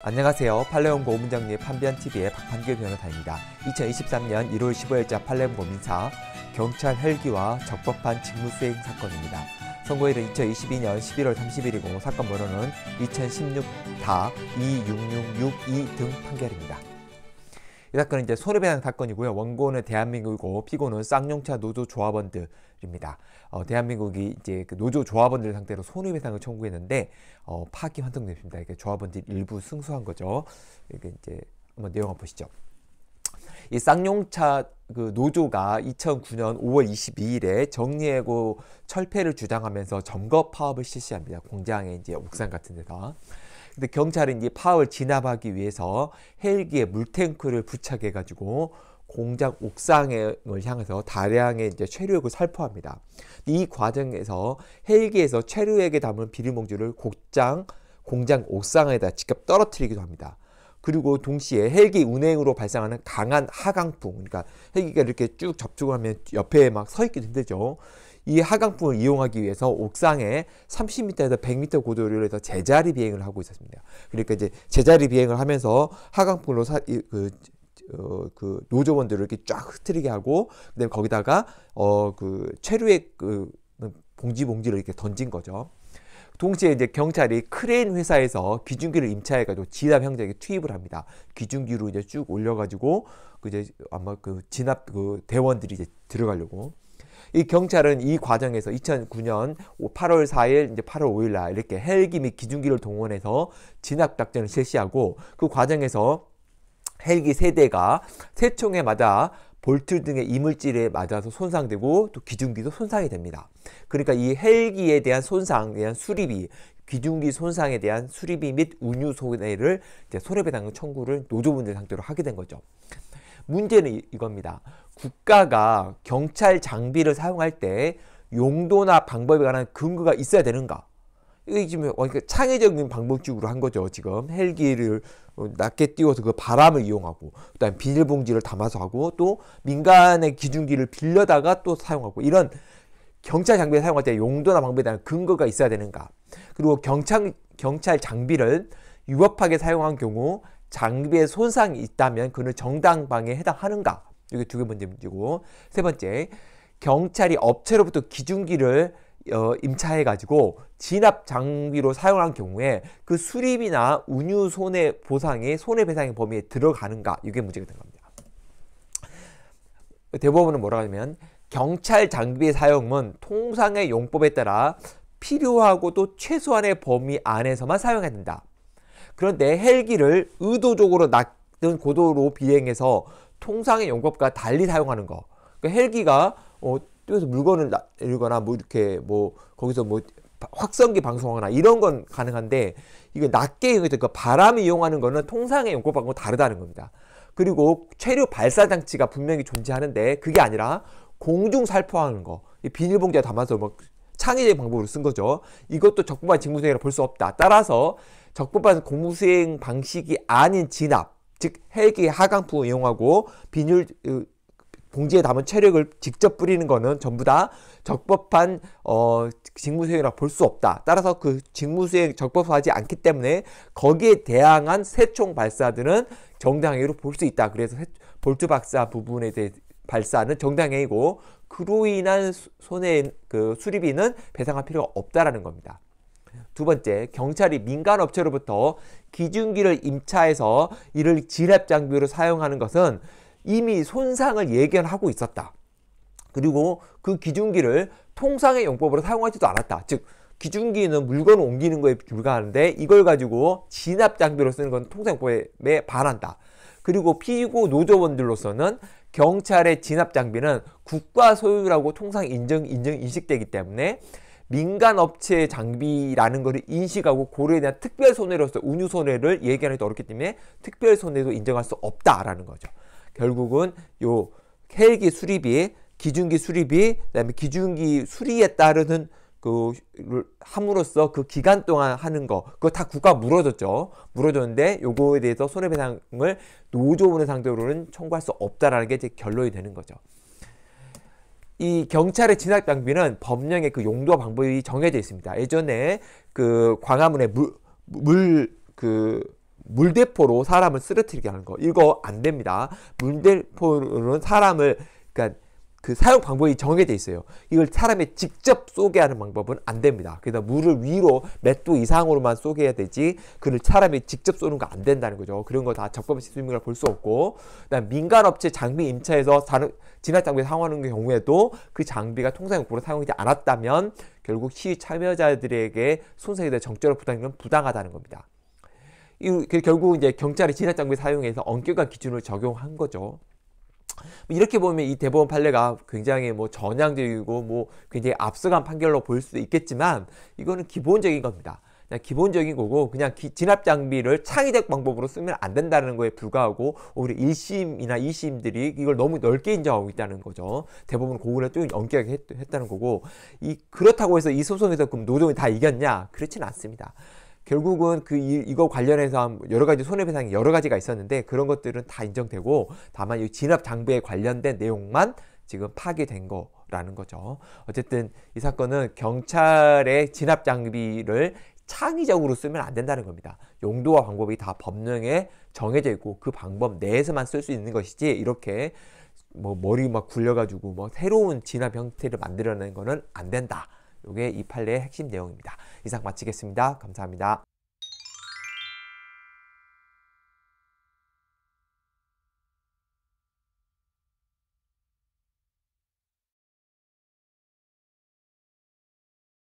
안녕하세요. 팔레온고 문정리 판변TV의 박판규 변호사입니다. 2023년 1월 15일자 팔레온고 민사 경찰 헬기와 적법한 직무수행 사건입니다. 선고일은 2022년 11월 30일이고 사건 번호는 2 0 1 6 26662 등 판결입니다. 이 사건은 이제 손해배상 사건이고요. 원고는 대한민국이고 피고는 쌍용차 노조 조합원들입니다. 어, 대한민국이 이제 그 노조 조합원들 상대로 손해배상을 청구했는데 어, 파기 환송됐습니다. 이게 조합원들 일부 승소한 거죠. 이게 이제 한번 내용 한번 보시죠. 이 쌍용차 그 노조가 2009년 5월 22일에 정리해고 철폐를 주장하면서 점거 파업을 실시합니다. 공장에 이제 옥상 같은 데서. 근데 경찰이 이제 파울 진압하기 위해서 헬기에 물탱크를 부착해 가지고 공장 옥상을 향해서 다량의 이제 최루액을 살포합니다. 이 과정에서 헬기에서 최루액에 담은 비리봉지를 곡장 공장 옥상에다 직접 떨어뜨리기도 합니다. 그리고 동시에 헬기 운행으로 발생하는 강한 하강풍, 그러니까 헬기가 이렇게 쭉 접촉하면 옆에 막서 있기도 힘들죠. 이 하강풍을 이용하기 위해서 옥상에 30m에서 100m 고도를 해서 제자리 비행을 하고 있었습니다. 그러니까 이제 제자리 비행을 하면서 하강풍으로 사, 그, 어, 그 노조원들을 이렇게 쫙 흐트리게 하고 그다음에 거기다가 어그 최루의 그 봉지 봉지를 이렇게 던진 거죠. 동시에 이제 경찰이 크레인 회사에서 기중기를 임차해가지고 진압 형제에 투입을 합니다. 기중기로 이제 쭉 올려가지고 그 이제 아마 그 진압 그 대원들이 이제 들어가려고 이 경찰은 이 과정에서 2009년 8월 4일 이제 8월 5일 날 이렇게 헬기 및 기중기를 동원해서 진압 작전을 실시하고 그 과정에서 헬기 세대가 세 총에 맞아 볼트 등의 이물질에 맞아서 손상되고 또 기중기도 손상이 됩니다. 그러니까 이 헬기에 대한 손상에 대한 수리비, 기중기 손상에 대한 수리비 및 운유 손해를 이제 손해배상 청구를 노조분들 상태로 하게 된 거죠. 문제는 이, 이겁니다. 국가가 경찰 장비를 사용할 때 용도나 방법에 관한 근거가 있어야 되는가? 이게 지금 어, 그러니까 창의적인 방법적으로 한 거죠. 지금 헬기를 어, 낮게 띄워서 그 바람을 이용하고 그다음 비닐봉지를 담아서 하고 또 민간의 기중기를 빌려다가 또 사용하고 이런 경찰 장비를 사용할 때 용도나 방법에 대한 근거가 있어야 되는가? 그리고 경찰 경찰 장비를 유법하게 사용한 경우 장비에 손상이 있다면 그는 정당방에 해당하는가? 이게 두 개 문제고 세 번째 경찰이 업체로부터 기준기를 어, 임차해 가지고 진압 장비로 사용한 경우에 그 수리비나 운유 손해 보상의 손해배상의 범위에 들어가는가 이게 문제가 된 겁니다. 대법원은 뭐라 하냐면 경찰 장비의 사용은 통상의 용법에 따라 필요하고 또 최소한의 범위 안에서만 사용해야 된다. 그런데 헬기를 의도적으로 낮은 고도로 비행해서 통상의 용법과 달리 사용하는 거. 그러니까 헬기가 어, 뛰어서 물건을 날거나 뭐 이렇게 뭐 거기서 뭐 확성기 방송하거나 이런 건 가능한데 이거 낮게 이용해서 그 바람을 이용하는 거는 통상의 용법하고 다르다는 겁니다. 그리고 체류 발사 장치가 분명히 존재하는데 그게 아니라 공중 살포하는 거 비닐봉지에 담아서 막 뭐 창의적인 방법으로 쓴 거죠. 이것도 적법한 직무수행이라 볼수 없다. 따라서 적법한 공무수행 방식이 아닌 진압 즉 헬기 하강풍을 이용하고 비닐 봉지에 담은 체력을 직접 뿌리는 것은 전부 다 적법한 어, 직무수행이라 볼 수 없다. 따라서 그 직무수행 적법하지 않기 때문에 거기에 대항한 세총 발사들은 정당행위로 볼 수 있다. 그래서 볼트 박사 부분에 대해 발사는 정당행위고 그로 인한 손해 그 수리비는 배상할 필요가 없다라는 겁니다. 두 번째, 경찰이 민간 업체로부터 기준기를 임차해서 이를 진압 장비로 사용하는 것은 이미 손상을 예견하고 있었다. 그리고 그 기준기를 통상의 용법으로 사용하지도 않았다. 즉, 기준기는 물건을 옮기는 거에 불과하는데 이걸 가지고 진압 장비로 쓰는 건 통상법에 반한다. 그리고 피고 노조원들로서는 경찰의 진압 장비는 국가 소유라고 통상 인정 인정 인식되기 때문에 민간 업체의 장비라는 것을 인식하고 고려에 대한 특별 손해로서 운유 손해를 얘기하는 게 어렵기 때문에 특별 손해도 인정할 수 없다라는 거죠. 결국은 요 헬기 수리비, 기준기 수리비, 그다음에 기준기 수리에 따르는 그 함으로써 그 기간 동안 하는 거 그거 다 국가 물어졌죠물어졌는데 요거에 대해서 손해배상을 노조원의 상대로는 청구할 수 없다라는 게 제 결론이 되는 거죠. 이 경찰의 진압 장비는 법령의 그용도 방법이 정해져 있습니다. 예전에 그 광화문에 물, 물, 그, 물대포로 사람을 쓰러뜨리게 하는 거. 이거 안 됩니다. 물대포로는 사람을, 그니까 그 사용 방법이 정해져 있어요. 이걸 사람이 직접 쏘게 하는 방법은 안 됩니다. 그래서 물을 위로 몇 도 이상으로만 쏘게 해야 되지 그를 사람이 직접 쏘는 거 안 된다는 거죠. 그런 거 다 적법 시스템이볼수 없고 그다음 민간 업체 장비 임차에서 진화 장비 사용하는 경우에도 그 장비가 통상 용도로 사용되지 않았다면 결국 시 참여자들에게 손상에 대해 정적으로 부당한 건 부당하다는 겁니다. 이, 그 결국 이제 경찰이 진화 장비 사용해서 엄격한 기준을 적용한 거죠. 뭐 이렇게 보면 이 대법원 판례가 굉장히 뭐 전향적이고 뭐 굉장히 앞서간 판결로 보일 수도 있겠지만 이거는 기본적인 겁니다. 그냥 기본적인 거고 그냥 기, 진압 장비를 창의적 방법으로 쓰면 안 된다는 거에 불과하고 오히려 1심이나 2심들이 이걸 너무 넓게 인정하고 있다는 거죠. 대부분 고구려 좀 엄격하게 했, 했다는 거고 이 그렇다고 해서 이 소송에서 그럼 노동이 다 이겼냐? 그렇진 않습니다. 결국은 그 이, 거 관련해서 여러 가지 손해배상이 여러 가지가 있었는데 그런 것들은 다 인정되고 다만 이 진압 장부에 관련된 내용만 지금 파괴된 거라는 거죠. 어쨌든 이 사건은 경찰의 진압 장비를 창의적으로 쓰면 안 된다는 겁니다. 용도와 방법이 다 법령에 정해져 있고 그 방법 내에서만 쓸 수 있는 것이지 이렇게 뭐 머리 막 굴려가지고 뭐 새로운 진압 형태를 만들어낸 거는 안 된다. 이게 이 판례의 핵심 내용입니다. 이상 마치겠습니다. 감사합니다.